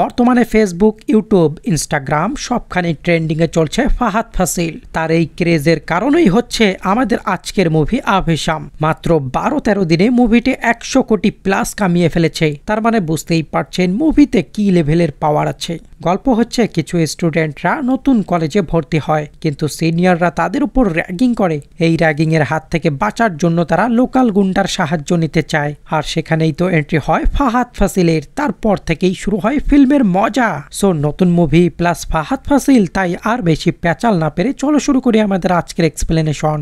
বর্তমানে Facebook YouTube Instagram সবখানে ট্রেন্ডিংয়ে চলছে ফাহাদ ফাসিল তার এই ক্রেজের কারণেই হচ্ছে আমাদের আজকের মুভি আভেসাম মাত্র বারো তেরো দিনে মুভিটি একশো কোটি প্লাস কামিয়ে ফেলেছে তার মানে বুঝতেই পারছেন মুভিতে কি লেভেলের পাওয়ার আছে গল্প হচ্ছে কিছু স্টুডেন্টরা নতুন কলেজে ভর্তি হয় কিন্তু সিনিয়ররা তাদের উপর র্যাগিং করে এই র্যাগিংয়ের হাত থেকে বাঁচার জন্য তারা লোকাল গুন্ডার সাহায্য নিতে চায় আর সেখানেই তো এন্ট্রি হয় ফাহাদ ফাসিলের তারপর থেকেই শুরু হয় ফিল্মের মজা সো নতুন মুভি প্লাস ফাহাদ ফাসিল তাই আর বেশি প্যাচাল না পেরে চলো শুরু করি আমাদের আজকের এক্সপ্লেনেশন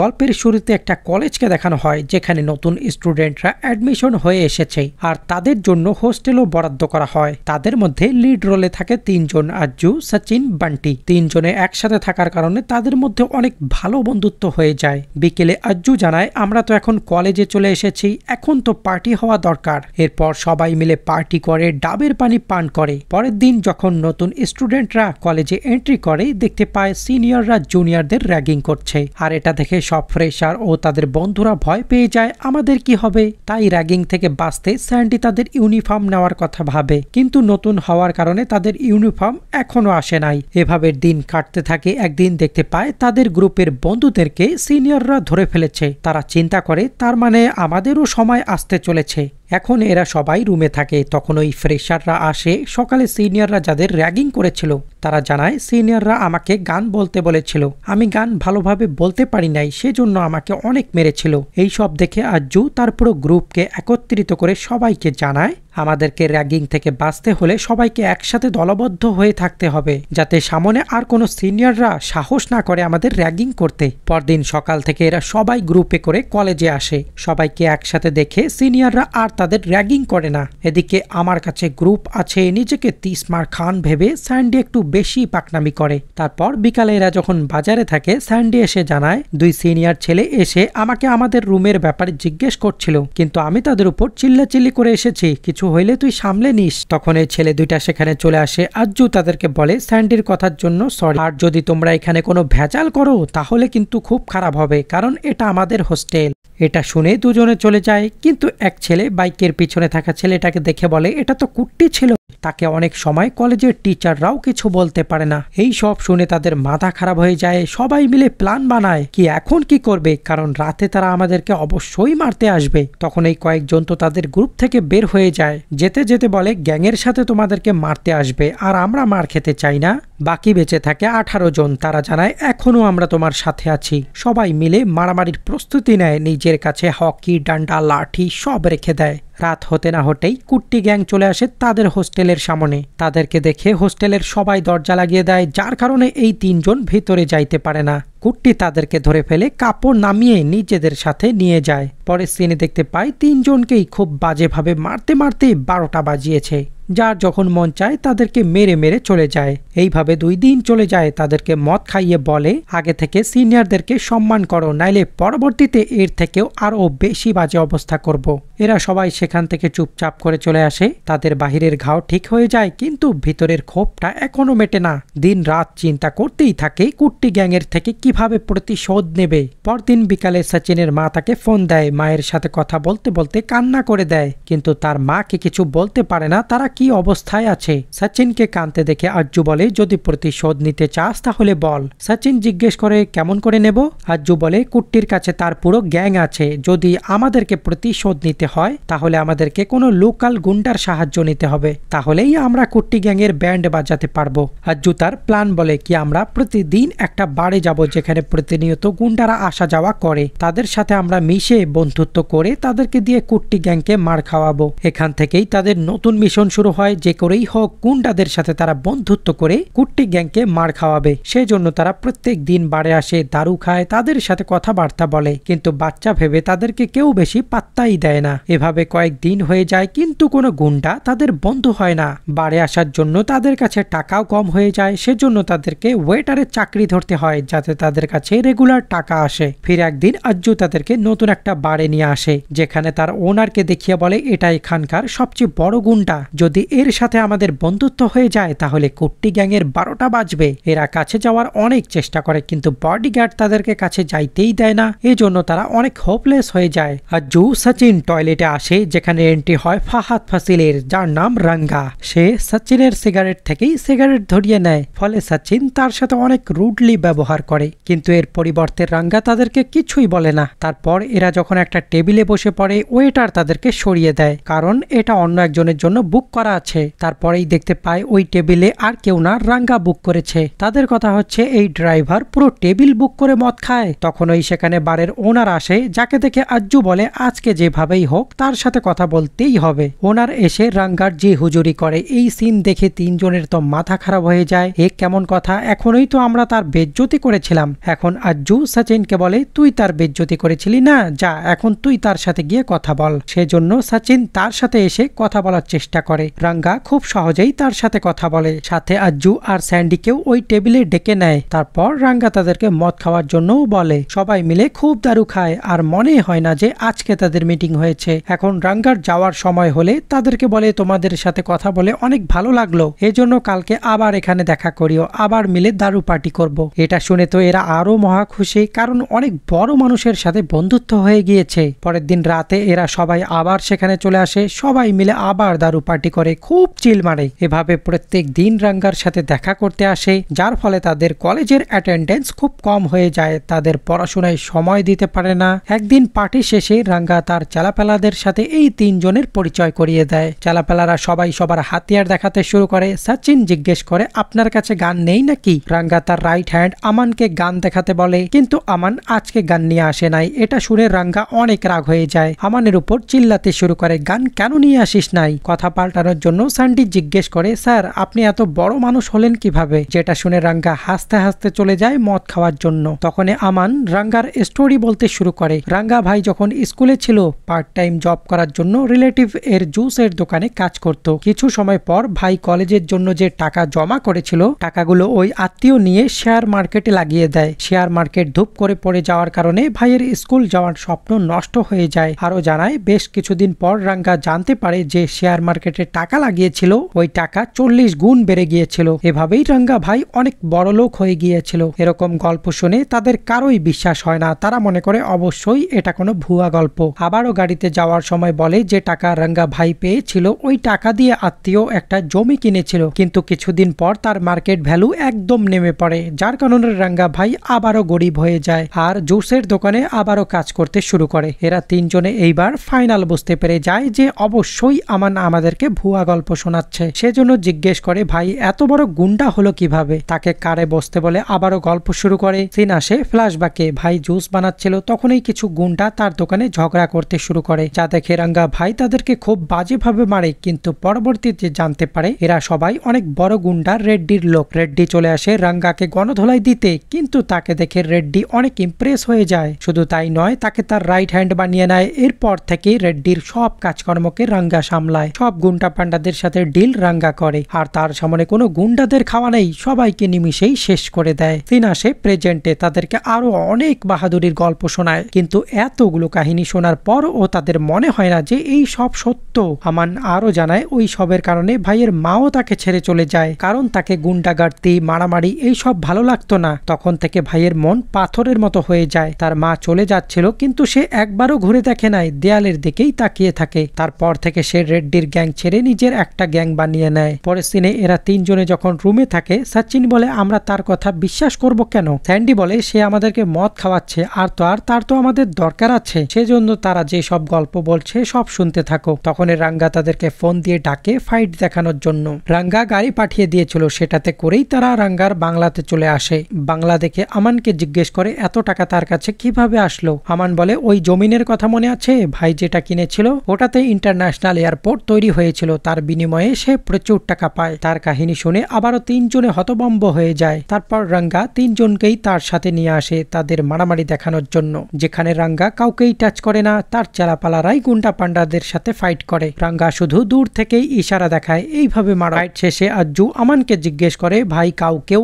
গল্পের শুরুতে একটা কলেজকে দেখানো হয় যেখানে নতুন স্টুডেন্টরা অ্যাডমিশন হয়ে এসেছে আর তাদের জন্য হোস্টেলও বরাদ্দ করা হয় তাদের মধ্যে লিড রোলে থাকে তিনজন আজ্জু সচিন বান্টি তিনজনে একসাথে থাকার কারণে তাদের মধ্যে অনেক ভালো বন্ধুত্ব হয়ে যায় বিকেলে আজ্জু জানায় আমরা তো এখন কলেজে চলে এসেছি এখন তো পার্টি হওয়া দরকার এরপর সবাই মিলে পার্টি করে ডাবের পানি পান করে পরের দিন যখন নতুন স্টুডেন্টরা কলেজে এন্ট্রি করে দেখতে পায় সিনিয়ররা জুনিয়রদের র্যাগিং করছে আর এটা দেখে দেখে সব ফ্রেশার ও তাদের বন্ধুরা ভয় পেয়ে যায় আমাদের কি হবে তাই র্যাগিং থেকে বাঁচতে স্যান্ডি তাদের ইউনিফর্ম নেওয়ার কথা ভাবে কিন্তু নতুন হওয়ার কারণে তাদের ইউনিফর্ম এখনও আসে নাই এভাবে দিন কাটতে থাকে একদিন দেখতে পায় তাদের গ্রুপের বন্ধুদেরকে সিনিয়ররা ধরে ফেলেছে তারা চিন্তা করে তার মানে আমাদেরও সময় আসতে চলেছে এখন এরা সবাই রুমে থাকে তখন ওই ফ্রেশাররা আসে সকালে সিনিয়ররা যাদের র্যাগিং করেছিল তারা জানায় সিনিয়ররা আমাকে গান বলতে বলেছিল আমি গান ভালোভাবে বলতে পারি নাই সেজন্য আমাকে অনেক মেরেছিল এই সব দেখে আজ্জু তার পুরো গ্রুপকে একত্রিত করে সবাইকে জানায় আমাদেরকে র্যাগিং থেকে বাঁচতে হলে সবাইকে একসাথে দলবদ্ধ হয়ে থাকতে হবে যাতে সামনে আর কোনো সিনিয়ররা সাহস না করে আমাদের র্যাগিং করতে পরদিন সকাল থেকে এরা সবাই গ্রুপে করে কলেজে আসে সবাইকে একসাথে দেখে সিনিয়ররা আর তাদের র্যাগিং করে না এদিকে আমার কাছে গ্রুপ আছে নিজেকে তিসমার খান ভেবে স্যান্ডি একটু বেশি পাকনামি করে তারপর বিকালে এরা যখন বাজারে থাকে স্যান্ডি এসে জানায় দুই সিনিয়র ছেলে এসে আমাকে আমাদের রুমের ব্যাপারে জিজ্ঞেস করছিল কিন্তু আমি তাদের উপর চিল্লাচিল্লি করে এসেছি কিছু হইলে তুই সামলে নিস তখন এই ছেলে দুইটা সেখানে চলে আসে আজ্জু তাদেরকে বলে স্যান্ডির কথার জন্য সরি আর যদি তোমরা এখানে কোনো ভেজাল করো তাহলে কিন্তু খুব খারাপ হবে কারণ এটা আমাদের হোস্টেল এটা শুনে দুজনে চলে যায় কিন্তু এক ছেলে বাইকের পিছনে থাকা ছেলেটাকে দেখে বলে এটা তো কুট্টি ছিল তাকে অনেক সময় কলেজের টিচাররাও কিছু বলতে পারে না এই সব শুনে তাদের মাথা খারাপ হয়ে যায় সবাই মিলে প্ল্যান বানায় কি এখন কি করবে কারণ রাতে তারা আমাদেরকে অবশ্যই মারতে আসবে তখন এই কয়েকজন তো তাদের গ্রুপ থেকে বের হয়ে যায় যেতে যেতে বলে গ্যাংয়ের সাথে তোমাদেরকে মারতে আসবে আর আমরা মার খেতে চাই না বাকি বেঁচে থাকে আঠারো জন তারা জানায় এখনও আমরা তোমার সাথে আছি সবাই মিলে মারামারির প্রস্তুতি নেয় নিজে গাছের কাছে হকি ডান্ডা লাঠি সব রেখে দেয় রাত হতে না হতেই কুট্টি গ্যাং চলে আসে তাদের হোস্টেলের সামনে তাদেরকে দেখে হোস্টেলের সবাই দরজা লাগিয়ে দেয় যার কারণে এই তিনজন ভেতরে যাইতে পারে না কুট্টি তাদেরকে ধরে ফেলে কাপড় নামিয়ে নিজেদের সাথে নিয়ে যায় পরে সিনে দেখতে পায় তিনজনকেই খুব বাজেভাবে মারতে মারতে বারোটা বাজিয়েছে যার যখন মন চায় তাদেরকে মেরে মেরে চলে যায় এইভাবে দুই দিন চলে যায় তাদেরকে মদ খাইয়ে বলে আগে থেকে সিনিয়রদেরকে সম্মান করো নাইলে পরবর্তীতে এর থেকেও আরও বেশি বাজে অবস্থা করব। এরা সবাই সে সেখান থেকে চুপচাপ করে চলে আসে তাদের বাহিরের ঘাও ঠিক হয়ে যায় কিন্তু ভিতরের ক্ষোভটা এখনও মেটে না দিন রাত চিন্তা করতেই থাকে কুট্টি গ্যাংয়ের থেকে কিভাবে প্রতিশোধ নেবে পরদিন বিকালে সচিনের মা তাকে ফোন দেয় মায়ের সাথে কথা বলতে বলতে কান্না করে দেয় কিন্তু তার মাকে কিছু বলতে পারে না তারা কি অবস্থায় আছে সচিনকে কানতে দেখে আজ্জু বলে যদি প্রতিশোধ নিতে চাস তাহলে বল সচিন জিজ্ঞেস করে কেমন করে নেব আজ্জু বলে কুট্টির কাছে তার পুরো গ্যাং আছে যদি আমাদেরকে প্রতিশোধ নিতে হয় তাহলে আমাদেরকে কোনো লোকাল গুন্ডার সাহায্য নিতে হবে তাহলেই আমরা কুট্টি গ্যাংয়ের ব্যান্ড বাজাতে পারবো আর জুতার প্ল্যান বলে কি আমরা প্রতিদিন একটা বাড়ি যাব যেখানে প্রতিনিয়ত গুন্ডারা আসা যাওয়া করে তাদের সাথে আমরা মিশে বন্ধুত্ব করে তাদেরকে দিয়ে কুট্টি গ্যাংকে মার খাওয়াবো এখান থেকেই তাদের নতুন মিশন শুরু হয় যে করেই হোক গুন্ডাদের সাথে তারা বন্ধুত্ব করে কুট্টি গ্যাংকে মার খাওয়াবে সেই জন্য তারা প্রত্যেক দিন বাড়ে আসে দারু খায় তাদের সাথে কথাবার্তা বলে কিন্তু বাচ্চা ভেবে তাদেরকে কেউ বেশি পাত্তাই দেয় না এভাবে কয়েক কয়েক দিন হয়ে যায় কিন্তু কোনো গুন্ডা তাদের বন্ধু হয় না বাড়ি আসার জন্য তাদের কাছে টাকাও কম হয়ে যায় সেজন্য তাদেরকে ওয়েটারের চাকরি ধরতে হয় যাতে তাদের কাছে রেগুলার টাকা আসে ফিরে একদিন আজ্জু তাদেরকে নতুন একটা বারে নিয়ে আসে যেখানে তার ওনারকে দেখিয়ে বলে এটা এখানকার সবচেয়ে বড় গুন্ডা যদি এর সাথে আমাদের বন্ধুত্ব হয়ে যায় তাহলে কুট্টি গ্যাংয়ের বারোটা বাজবে এরা কাছে যাওয়ার অনেক চেষ্টা করে কিন্তু বডিগার্ড তাদেরকে কাছে যাইতেই দেয় না এজন্য তারা অনেক হোপলেস হয়ে যায় আর জু সচিন টয়লেটে আসে যে যেখানে এন্ট্রি হয় ফাহাদ ফাসিলের যার নাম রাঙ্গা সে সচিনের সিগারেট থেকেই সিগারেট ধরিয়ে নেয় ফলে সচিন তার সাথে অনেক রুডলি ব্যবহার করে কিন্তু এর পরিবর্তে রাঙ্গা তাদেরকে কিছুই বলে না তারপর এরা যখন একটা টেবিলে বসে পড়ে ওয়েটার তাদেরকে সরিয়ে দেয় কারণ এটা অন্য একজনের জন্য বুক করা আছে তারপরেই দেখতে পায় ওই টেবিলে আর কেউ না রাঙ্গা বুক করেছে তাদের কথা হচ্ছে এই ড্রাইভার পুরো টেবিল বুক করে মদ খায় তখন ওই সেখানে বারের ওনার আসে যাকে দেখে আজ্জু বলে আজকে যেভাবেই হোক তার সাথে কথা বলতেই হবে ওনার এসে রাঙ্গার যে হুজুরি করে এই সিন দেখে তিনজনের তো মাথা খারাপ হয়ে যায় এ কেমন কথা এখনই তো আমরা তার বেজ্জতি করেছিলাম এখন আজ্জু সচিনকে বলে তুই তার বেজ্জতি করেছিলি না যা এখন তুই তার সাথে গিয়ে কথা বল সেজন্য সচিন তার সাথে এসে কথা বলার চেষ্টা করে রাঙ্গা খুব সহজেই তার সাথে কথা বলে সাথে আজ্জু আর স্যান্ডিকেও ওই টেবিলে ডেকে নেয় তারপর রাঙ্গা তাদেরকে মদ খাওয়ার জন্যও বলে সবাই মিলে খুব দারু খায় আর মনে হয় না যে আজকে তাদের মিটিং হয়েছে এখন গঙ্গার যাওয়ার সময় হলে তাদেরকে বলে তোমাদের সাথে কথা বলে অনেক ভালো লাগলো এজন্য কালকে আবার এখানে দেখা করিও আবার মিলে দারু পার্টি করব। এটা শুনে তো এরা আরও মহা খুশি কারণ অনেক বড় মানুষের সাথে বন্ধুত্ব হয়ে গিয়েছে পরের দিন রাতে এরা সবাই আবার সেখানে চলে আসে সবাই মিলে আবার দারু পার্টি করে খুব চিল মারে এভাবে প্রত্যেক দিন রাঙ্গার সাথে দেখা করতে আসে যার ফলে তাদের কলেজের অ্যাটেন্ডেন্স খুব কম হয়ে যায় তাদের পড়াশোনায় সময় দিতে পারে না একদিন পার্টি শেষে রাঙ্গা তার চালাপেলাদের সাথে এই তিনজনের পরিচয় করিয়ে দেয় চালাপালারা সবাই সবার হাতিয়ার দেখাতে শুরু করে সচিন জিজ্ঞেস করে আপনার কাছে গান নেই নাকি রাঙ্গা তার রাইট হ্যান্ড আমানকে গান দেখাতে বলে কিন্তু আমান আজকে গান নিয়ে আসে নাই এটা শুনে রাঙ্গা অনেক রাগ হয়ে যায় আমানের উপর চিল্লাতে শুরু করে গান কেন নিয়ে আসিস নাই কথা পাল্টানোর জন্য সান্ডি জিজ্ঞেস করে স্যার আপনি এত বড় মানুষ হলেন কিভাবে যেটা শুনে রাঙ্গা হাসতে হাসতে চলে যায় মদ খাওয়ার জন্য তখন আমান রাঙ্গার স্টোরি বলতে শুরু করে রাঙ্গা ভাই যখন স্কুলে ছিল পার্ট টাইম জব করার করার জন্য রিলেটিভ এর জুসের দোকানে কাজ করত কিছু সময় পর ভাই কলেজের জন্য যে টাকা জমা করেছিল টাকাগুলো ওই আত্মীয় নিয়ে শেয়ার মার্কেটে লাগিয়ে দেয় শেয়ার মার্কেট ধূপ করে পড়ে যাওয়ার কারণে ভাইয়ের স্কুল যাওয়ার স্বপ্ন নষ্ট হয়ে যায় আরো জানায় বেশ কিছুদিন পর রাঙ্গা জানতে পারে যে শেয়ার মার্কেটে টাকা লাগিয়েছিল ওই টাকা চল্লিশ গুণ বেড়ে গিয়েছিল এভাবেই রাঙ্গা ভাই অনেক বড় লোক হয়ে গিয়েছিল এরকম গল্প শুনে তাদের কারোই বিশ্বাস হয় না তারা মনে করে অবশ্যই এটা কোনো ভুয়া গল্প আবারও গাড়িতে যাওয়ার সময় বলে যে টাকা রাঙ্গা ভাই পেয়েছিল ওই টাকা দিয়ে আত্মীয় একটা জমি কিনেছিল কিন্তু কিছুদিন পর তার মার্কেট ভ্যালু একদম নেমে পড়ে যার কারণে রাঙ্গা ভাই আবারও গরিব হয়ে যায় আর জুসের দোকানে আবারও কাজ করতে শুরু করে এরা তিনজনে এইবার ফাইনাল বুঝতে পেরে যায় যে অবশ্যই আমান আমাদেরকে ভুয়া গল্প শোনাচ্ছে সেজন্য জিজ্ঞেস করে ভাই এত বড় গুন্ডা হলো কিভাবে তাকে কারে বসতে বলে আবারও গল্প শুরু করে সিন আসে ফ্ল্যাশব্যাকে ভাই জুস বানাচ্ছিল তখনই কিছু গুন্ডা তার দোকানে ঝগড়া করতে শুরু করে যা দেখে দাঙ্গা ভাই তাদেরকে খুব বাজেভাবে মারে কিন্তু পরবর্তীতে জানতে পারে এরা সবাই অনেক বড় গুন্ডা রেড্ডির লোক রেড্ডি চলে আসে রাঙ্গাকে গণধোলাই দিতে কিন্তু তাকে দেখে রেড্ডি অনেক ইমপ্রেস হয়ে যায় শুধু তাই নয় তাকে তার রাইট হ্যান্ড বানিয়ে নেয় এরপর থেকে রেড্ডির সব কাজকর্মকে রাঙ্গা সামলায় সব গুন্ডা পান্ডাদের সাথে ডিল রাঙ্গা করে আর তার সামনে কোনো গুন্ডাদের খাওয়া নেই সবাইকে নিমিশেই শেষ করে দেয় তিন আসে প্রেজেন্টে তাদেরকে আরো অনেক বাহাদুরির গল্প শোনায় কিন্তু এতগুলো কাহিনী শোনার পরও তাদের মনে হয় না যে এই সব সত্য আমান আরও জানায় ওই সবের কারণে ভাইয়ের মাও তাকে ছেড়ে চলে যায় কারণ তাকে গুন্ডাগার্তি মারামারি এই সব ভালো লাগতো না তখন থেকে ভাইয়ের মন পাথরের মতো হয়ে যায় তার মা চলে যাচ্ছিল কিন্তু সে একবারও ঘুরে দেখে নাই দেয়ালের দিকেই তাকিয়ে থাকে তারপর থেকে সে রেড্ডির গ্যাং ছেড়ে নিজের একটা গ্যাং বানিয়ে নেয় পরের সিনে এরা তিনজনে যখন রুমে থাকে সচিন বলে আমরা তার কথা বিশ্বাস করব কেন স্যান্ডি বলে সে আমাদেরকে মদ খাওয়াচ্ছে আর তো আর তার তো আমাদের দরকার আছে সেজন্য তারা যে সব গল্প বলছে সব শুনতে থাকো তখন রাঙ্গা তাদেরকে ফোন দিয়ে ডাকে ফাইট দেখানোর জন্য রাঙ্গা গাড়ি পাঠিয়ে দিয়েছিল সেটাতে করেই তারা রাঙ্গার বাংলাতে চলে আসে বাংলা দেখে আমানকে জিজ্ঞেস করে এত টাকা তার কাছে কিভাবে আসলো আমান বলে ওই জমিনের কথা মনে আছে ভাই যেটা কিনেছিল ওটাতে ইন্টারন্যাশনাল এয়ারপোর্ট তৈরি হয়েছিল তার বিনিময়ে সে প্রচুর টাকা পায় তার কাহিনী শুনে আবারও তিনজনে হতবম্ব হয়ে যায় তারপর রাঙ্গা তিনজনকেই তার সাথে নিয়ে আসে তাদের মারামারি দেখানোর জন্য যেখানে রাঙ্গা কাউকেই টাচ করে না তার চালাপালারাই গুন্ডা panda দের সাথে फाइट করে রাঙ্গা শুধু দূর থেকে ইশারা দেখায় এই ভাবে মারো फाइट শেষে അജ്ജു আমান কে জিজ্ঞেস করে ভাই কাও কেও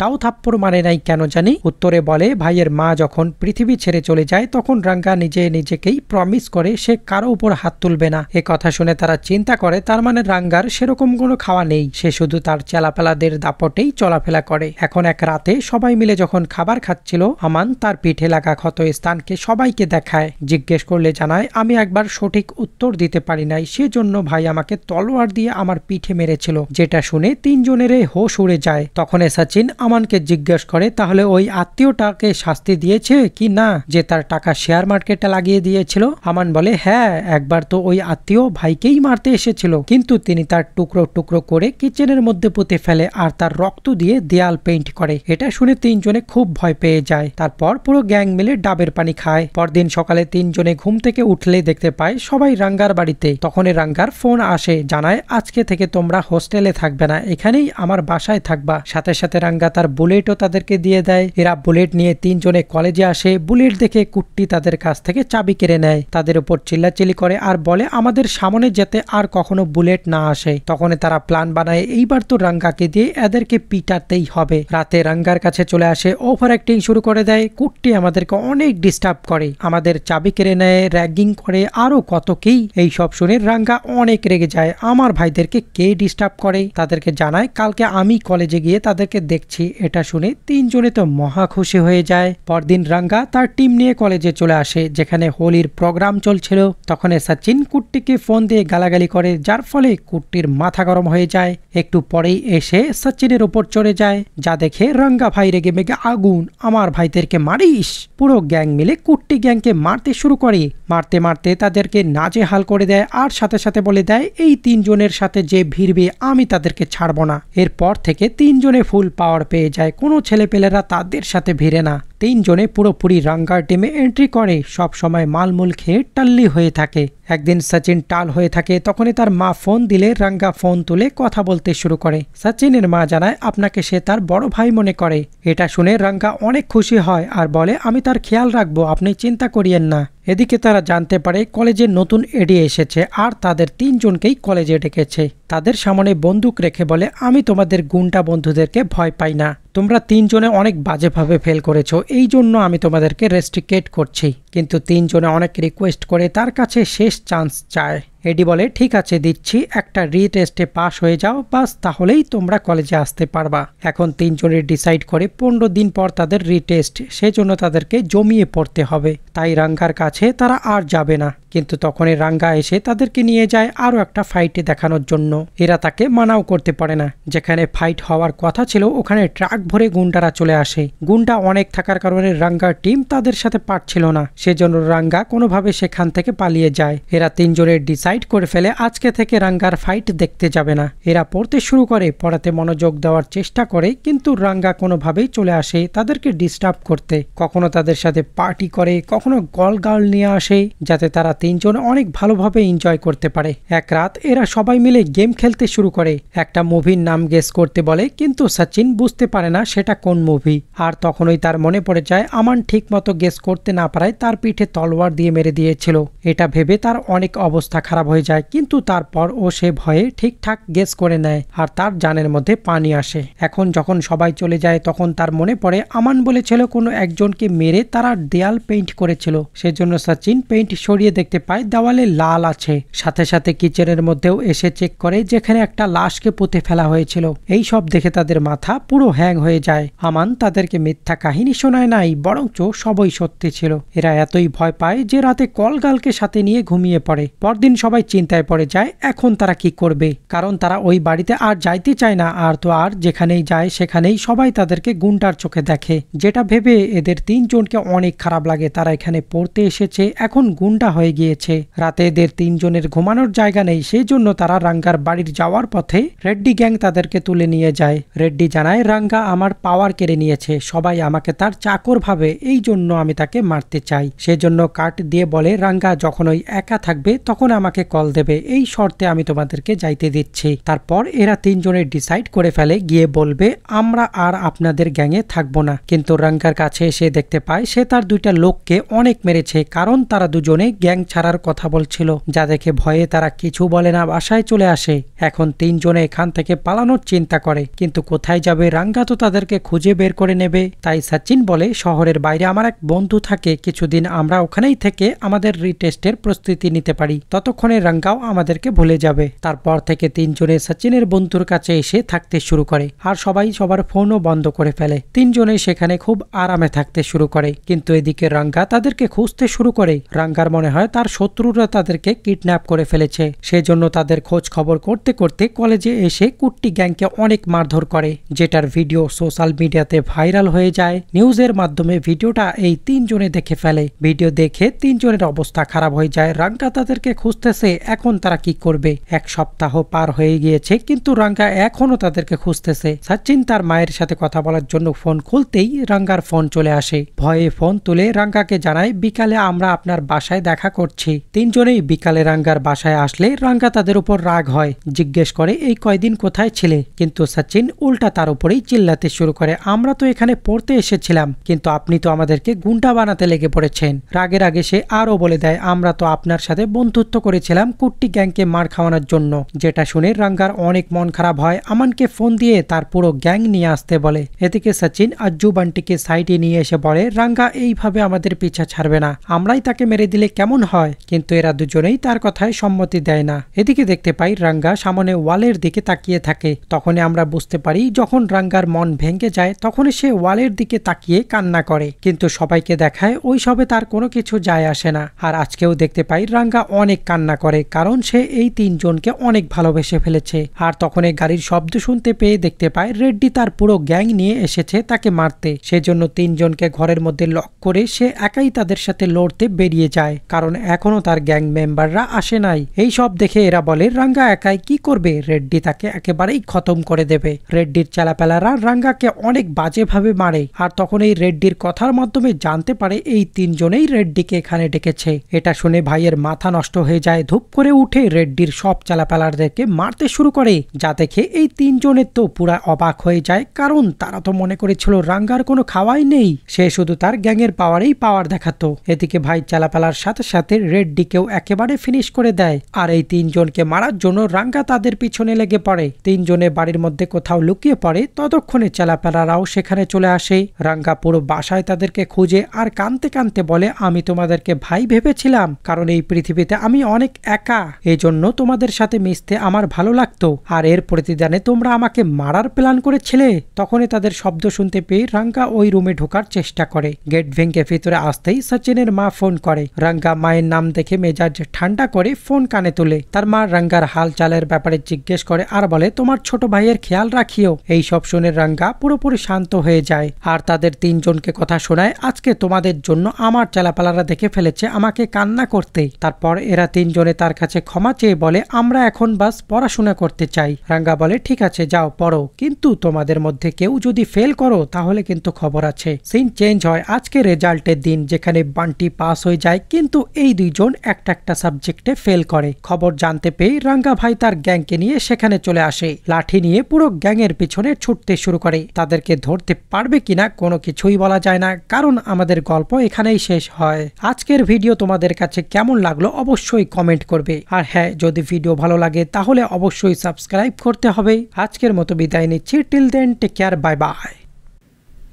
তাও থাপ্পড় মানে নাই কেন জানি উত্তরে বলে ভাইয়ের মা যখন পৃথিবী ছেড়ে চলে যায় তখন রাঙ্গা নিজে নিজেকেই প্রমিস করে সে কারো উপর হাত তুলবে না এ কথা শুনে তারা চিন্তা করে তার মানে রাঙ্গার সেরকম কোনো খাওয়া নেই সে শুধু তার চেলাপেলাদের দাপটেই চলাফেলা করে এখন এক রাতে সবাই মিলে যখন খাবার খাচ্ছিল আমান তার পিঠে লাগা ক্ষত স্থানকে সবাইকে দেখায় জিজ্ঞেস করলে জানায় আমি একবার সঠিক উত্তর দিতে পারি নাই সেজন্য ভাই আমাকে তলোয়ার দিয়ে আমার পিঠে মেরেছিল যেটা শুনে তিনজনেরই হোশ উড়ে যায় তখন এসাচিন আমানকে জিজ্ঞেস করে তাহলে ওই আত্মীয়টাকে শাস্তি দিয়েছে কি না যে তার টাকা শেয়ার মার্কেটে লাগিয়ে দিয়েছিল আমান বলে হ্যাঁ একবার তো ওই আত্মীয় ভাইকেই মারতে এসেছিল কিন্তু তিনি তার টুকরো টুকরো করে কিচেনের মধ্যে পুঁতে ফেলে আর তার রক্ত দিয়ে দেয়াল পেইন্ট করে এটা শুনে তিনজনে খুব ভয় পেয়ে যায় তারপর পুরো গ্যাং মিলে ডাবের পানি খায় পরদিন সকালে তিনজনে ঘুম থেকে উঠলে দেখতে পায় সবাই রাঙ্গার বাড়িতে তখনই রাঙ্গার ফোন আসে জানায় আজকে থেকে তোমরা হোস্টেলে থাকবে না এখানেই আমার বাসায় থাকবা সাথে সাথে রাঙ্গা তার বুলেটও তাদেরকে দিয়ে দেয় এরা বুলেট নিয়ে তিনজনে কলেজে আসে বুলেট দেখে কুট্টি তাদের কাছ থেকে চাবি কেড়ে নেয় তাদের উপর চিল্লাচিল্লি করে আর বলে আমাদের সামনে যেতে আর কখনো বুলেট না আসে তখন তারা প্ল্যান বানায় এইবার তো রাঙ্গাকে দিয়ে এদেরকে পিটাতেই হবে রাতে রাঙ্গার কাছে চলে আসে ওভার অ্যাক্টিং শুরু করে দেয় কুট্টি আমাদেরকে অনেক ডিস্টার্ব করে আমাদের চাবি কেড়ে নেয় র্যাগিং করে আরো কত কি এইসব শুনে রাঙ্গা অনেক রেগে যায় আমার ভাইদেরকে কে ডিস্টার্ব করে তাদেরকে জানায় কালকে আমি কলেজে গিয়ে তাদেরকে দেখছি নাকি এটা শুনে তিনজনে তো মহা খুশি হয়ে যায় পরদিন রাঙ্গা তার টিম নিয়ে কলেজে চলে আসে যেখানে হোলির প্রোগ্রাম চলছিল তখন সচিন কুট্টিকে ফোন দিয়ে গালাগালি করে যার ফলে কুট্টির মাথা গরম হয়ে যায় একটু পরেই এসে সচিনের ওপর চড়ে যায় যা দেখে রাঙ্গা ভাই রেগে মেগে আগুন আমার ভাইদেরকে মারিস পুরো গ্যাং মিলে কুট্টি গ্যাংকে মারতে শুরু করে মারতে মারতে তাদেরকে নাজে হাল করে দেয় আর সাথে সাথে বলে দেয় এই তিনজনের সাথে যে ভিড়বে আমি তাদেরকে ছাড়ব না এরপর থেকে তিনজনে ফুল পাওয়ার পেয়ে পেয়ে যায় কোনো ছেলেপেলেরা তাদের সাথে ভিড়ে না তিনজনে পুরোপুরি রাঙ্গার টিমে এন্ট্রি করে সব সময় মালমূল খেয়ে টাল্লি হয়ে থাকে একদিন সচিন টাল হয়ে থাকে তখনই তার মা ফোন দিলে রাঙ্গা ফোন তুলে কথা বলতে শুরু করে সচিনের মা জানায় আপনাকে সে তার বড় ভাই মনে করে এটা শুনে রাঙ্গা অনেক খুশি হয় আর বলে আমি তার খেয়াল রাখবো আপনি চিন্তা করিয়েন না এদিকে তারা জানতে পারে কলেজে নতুন এডি এসেছে আর তাদের তিনজনকেই কলেজে ডেকেছে তাদের সামনে বন্দুক রেখে বলে আমি তোমাদের গুন্ডা বন্ধুদেরকে ভয় পাই না তোমরা তিনজনে অনেক বাজেভাবে ফেল করেছো এই জন্য আমি তোমাদেরকে রেস্ট্রিকেট করছি কিন্তু তিনজনে অনেক রিকোয়েস্ট করে তার কাছে শেষ চান্স চায় এডি বলে ঠিক আছে দিচ্ছি একটা রিটেস্টে পাশ হয়ে যাও বাস তাহলেই তোমরা কলেজে আসতে পারবা এখন তিনজনের ডিসাইড করে পনেরো দিন পর তাদের রিটেস্ট সেজন্য তাদেরকে জমিয়ে পড়তে হবে তাই রাঙ্গার কাছে তারা আর যাবে না কিন্তু তখনই রাঙ্গা এসে তাদেরকে নিয়ে যায় আরও একটা ফাইটে দেখানোর জন্য এরা তাকে মানাও করতে পারে না যেখানে ফাইট হওয়ার কথা ছিল ওখানে ট্রাক ভরে গুন্ডারা চলে আসে গুন্ডা অনেক থাকার কারণে রাঙ্গার টিম তাদের সাথে পারছিল না সেজন্য রাঙ্গা কোনোভাবে সেখান থেকে পালিয়ে যায় এরা তিনজনে ডিসাইড করে ফেলে আজকে থেকে রাঙ্গার ফাইট দেখতে যাবে না এরা পড়তে শুরু করে পড়াতে মনোযোগ দেওয়ার চেষ্টা করে কিন্তু রাঙ্গা কোনোভাবেই চলে আসে তাদেরকে ডিস্টার্ব করতে কখনো তাদের সাথে পার্টি করে কখনো গল গাল নিয়ে আসে যাতে তারা তিনজন অনেক ভালোভাবে এনজয় করতে পারে এক রাত এরা সবাই মিলে গেম খেলতে শুরু করে একটা মুভির নাম গেস করতে বলে কিন্তু সচিন বুঝতে পারে না সেটা কোন মুভি আর তখনই তার মনে পড়ে যায় আমান মতো গেস করতে না পারায় তার পিঠে তলোয়ার দিয়ে মেরে দিয়েছিল এটা ভেবে তার অনেক অবস্থা খারাপ হয়ে যায় কিন্তু তারপর ও সে ভয়ে ঠিকঠাক গেস করে নেয় আর তার জানের মধ্যে পানি আসে এখন যখন সবাই চলে যায় তখন তার মনে পড়ে আমান বলেছিল কোনো একজনকে মেরে তারা দেয়াল পেইন্ট করেছিল সেজন্য সচিন পেইন্ট সরিয়ে দেখতে পায় দেওয়ালে লাল আছে সাথে সাথে কিচেনের মধ্যেও এসে চেক করে যেখানে একটা লাশকে পুঁতে ফেলা হয়েছিল এই সব দেখে তাদের মাথা পুরো হ্যাং হয়ে যায় আমান তাদেরকে মিথ্যা কাহিনী শোনায় নাই বরঞ্চ সবই সত্যি ছিল এরা এতই ভয় পায় যে রাতে কলগালকে সাথে নিয়ে ঘুমিয়ে পড়ে পরদিন সবাই চিন্তায় পড়ে যায় এখন তারা কি করবে কারণ তারা ওই বাড়িতে আর যাইতে চায় না আর তো আর যেখানেই যায় সেখানেই সবাই তাদেরকে গুন্ডার চোখে দেখে যেটা ভেবে এদের তিনজনকে অনেক খারাপ লাগে তারা এখানে পড়তে এসেছে এখন গুন্ডা হয়ে গিয়েছে রাতে এদের তিনজনের ঘুমানোর জায়গা নেই সেই জন্য তারা রাঙ্গার বাড়ির যাওয়ার পথে রেড্ডি গ্যাং তাদেরকে তুলে নিয়ে যায় রেড্ডি জানায় রাঙ্গা আমার পাওয়ার কেড়ে নিয়েছে সবাই আমাকে তার চাকর ভাবে এই জন্য আমি তাকে মারতে চাই চাই সেজন্য কাট দিয়ে বলে রাঙ্গা যখন ওই একা থাকবে তখন আমাকে কল দেবে এই শর্তে আমি তোমাদেরকে যাইতে দিচ্ছি তারপর এরা তিনজনে ডিসাইড করে ফেলে গিয়ে বলবে আমরা আর আপনাদের গ্যাংয়ে থাকবো না কিন্তু রাঙ্গার কাছে এসে দেখতে পায় সে তার দুইটা লোককে অনেক মেরেছে কারণ তারা দুজনে গ্যাং ছাড়ার কথা বলছিল যা দেখে ভয়ে তারা কিছু বলে না বাসায় চলে আসে এখন তিনজনে এখান থেকে পালানোর চিন্তা করে কিন্তু কোথায় যাবে রাঙ্গা তো তাদেরকে খুঁজে বের করে নেবে তাই সচিন বলে শহরের বাইরে আমার এক বন্ধু থাকে কিছুদিন যতদিন আমরা ওখানেই থেকে আমাদের রিটেস্টের প্রস্তুতি নিতে পারি ততক্ষণে রাঙ্গাও আমাদেরকে ভুলে যাবে তারপর থেকে তিনজনে সচিনের বন্ধুর কাছে এসে থাকতে শুরু করে আর সবাই সবার ফোনও বন্ধ করে ফেলে তিনজনে সেখানে খুব আরামে থাকতে শুরু করে কিন্তু এদিকে রাঙ্গা তাদেরকে খুঁজতে শুরু করে রাঙ্গার মনে হয় তার শত্রুরা তাদেরকে কিডন্যাপ করে ফেলেছে সেজন্য তাদের খোঁজ খবর করতে করতে কলেজে এসে কুট্টি গ্যাংকে অনেক মারধর করে যেটার ভিডিও সোশ্যাল মিডিয়াতে ভাইরাল হয়ে যায় নিউজের মাধ্যমে ভিডিওটা এই তিনজনে দেখে ফেলে যায় ভিডিও দেখে তিনজনের অবস্থা খারাপ হয়ে যায় রাঙ্গা তাদেরকে খুঁজতেছে এখন তারা কি করবে এক সপ্তাহ পার হয়ে গিয়েছে কিন্তু রাঙ্গা এখনো তাদেরকে খুঁজতেছে সাচিন তার মায়ের সাথে কথা বলার জন্য ফোন খুলতেই রাঙ্গার ফোন চলে আসে ভয়ে ফোন তুলে রাঙ্গাকে জানায় বিকালে আমরা আপনার বাসায় দেখা করছি তিনজনেই বিকালে রাঙ্গার বাসায় আসলে রাঙ্গা তাদের উপর রাগ হয় জিজ্ঞেস করে এই কয়দিন কোথায় ছিলে কিন্তু সচিন উল্টা তার উপরেই চিল্লাতে শুরু করে আমরা তো এখানে পড়তে এসেছিলাম কিন্তু আপনি তো আমাদেরকে গুন্ডা বানাতে লেগে পড়েছে করছেন রাগের আগে সে আরও বলে দেয় আমরা তো আপনার সাথে বন্ধুত্ব করেছিলাম কুট্টি গ্যাংকে মার খাওয়ানোর জন্য যেটা শুনে রাঙ্গার অনেক মন খারাপ হয় আমানকে ফোন দিয়ে তার পুরো গ্যাং নিয়ে আসতে বলে এদিকে সচিন আজ্জু বান্টিকে সাইডে নিয়ে এসে বলে রাঙ্গা এইভাবে আমাদের পিছা ছাড়বে না আমরাই তাকে মেরে দিলে কেমন হয় কিন্তু এরা দুজনেই তার কথায় সম্মতি দেয় না এদিকে দেখতে পাই রাঙ্গা সামনে ওয়ালের দিকে তাকিয়ে থাকে তখনই আমরা বুঝতে পারি যখন রাঙ্গার মন ভেঙে যায় তখনই সে ওয়ালের দিকে তাকিয়ে কান্না করে কিন্তু সবাইকে দেখায় ওই সবে তার কোনো কিছু যায় আসে না আর আজকেও দেখতে পাই রাঙ্গা অনেক কান্না করে কারণ সে এই তিনজনকে অনেক ভালোবেসে ফেলেছে আর তখন এই গাড়ির শব্দ শুনতে পেয়ে দেখতে পায় রেড্ডি তার পুরো গ্যাং নিয়ে এসেছে তাকে মারতে সেজন্য তিনজনকে ঘরের মধ্যে লক করে সে একাই তাদের সাথে লড়তে বেরিয়ে যায় কারণ এখনো তার গ্যাং মেম্বাররা আসে নাই এই সব দেখে এরা বলে রাঙ্গা একাই কি করবে রেড্ডি তাকে একেবারেই খতম করে দেবে রেড্ডির চালাপেলারা রাঙ্গাকে অনেক বাজেভাবে মারে আর তখন এই রেড্ডির কথার মাধ্যমে জানতে পারে এই তিন তিনজনেই রেড্ডিকে এখানে ডেকেছে এটা শুনে ভাইয়ের মাথা নষ্ট হয়ে যায় ধূপ করে উঠে রেড্ডির সব চালাপালারদেরকে মারতে শুরু করে যা দেখে এই তিনজনের তো পুরা অবাক হয়ে যায় কারণ তারা তো মনে করেছিল রাঙ্গার কোনো খাওয়াই নেই সে শুধু তার গ্যাংয়ের পাওয়ারেই পাওয়ার দেখাতো এদিকে ভাই চালাপালার সাথে সাথে রেড্ডিকেও একেবারে ফিনিশ করে দেয় আর এই তিনজনকে মারার জন্য রাঙ্গা তাদের পিছনে লেগে পড়ে তিনজনে বাড়ির মধ্যে কোথাও লুকিয়ে পড়ে ততক্ষণে চালাপালারাও সেখানে চলে আসে রাঙ্গা পুরো বাসায় তাদেরকে খুঁজে আর কানতে কানতে বলে আমি তোমাদেরকে ভাই ভেবেছিলাম কারণ এই পৃথিবীতে আমি অনেক একা এই জন্য তোমাদের সাথে মিশতে আমার ভালো লাগতো আর এর প্রতিদানে তোমরা আমাকে মারার প্ল্যান করেছিলে তখনই তাদের শব্দ শুনতে পেয়ে রাঙ্গা ওই রুমে ঢোকার চেষ্টা করে গেট ভেঙে ভেতরে আসতেই সচিনের মা ফোন করে রাঙ্গা মায়ের নাম দেখে মেজাজ ঠান্ডা করে ফোন কানে তোলে তার মা রাঙ্গার হাল চালের ব্যাপারে জিজ্ঞেস করে আর বলে তোমার ছোট ভাইয়ের খেয়াল রাখিও এই সব শুনে রাঙ্গা পুরোপুরি শান্ত হয়ে যায় আর তাদের তিনজনকে কথা শোনায় আজকে তোমাদের জন্য আমার চালাপালারা দেখে ফেলেছে আমাকে কান্না করতেই তারপর এরা তিনজনে তার কাছে ক্ষমা চেয়ে বলে আমরা এখন বাস পড়াশোনা করতে চাই রাঙ্গা বলে ঠিক আছে যাও পড়ো কিন্তু তোমাদের মধ্যে কেউ যদি ফেল করো তাহলে কিন্তু খবর আছে সিন চেঞ্জ হয় আজকে রেজাল্টের দিন যেখানে বান্টি পাস হয়ে যায় কিন্তু এই দুইজন একটা একটা সাবজেক্টে ফেল করে খবর জানতে পেয়ে রাঙ্গা ভাই তার গ্যাংকে নিয়ে সেখানে চলে আসে লাঠি নিয়ে পুরো গ্যাংয়ের পিছনে ছুটতে শুরু করে তাদেরকে ধরতে পারবে কিনা কোনো কিছুই বলা যায় না কারণ আমাদের গল্প এখানেই এখানেই শেষ হয় আজকের ভিডিও তোমাদের কাছে কেমন লাগলো অবশ্যই কমেন্ট করবে আর হ্যাঁ যদি ভিডিও ভালো লাগে তাহলে অবশ্যই সাবস্ক্রাইব করতে হবে আজকের মতো বিদায় নিচ্ছি till then take care bye by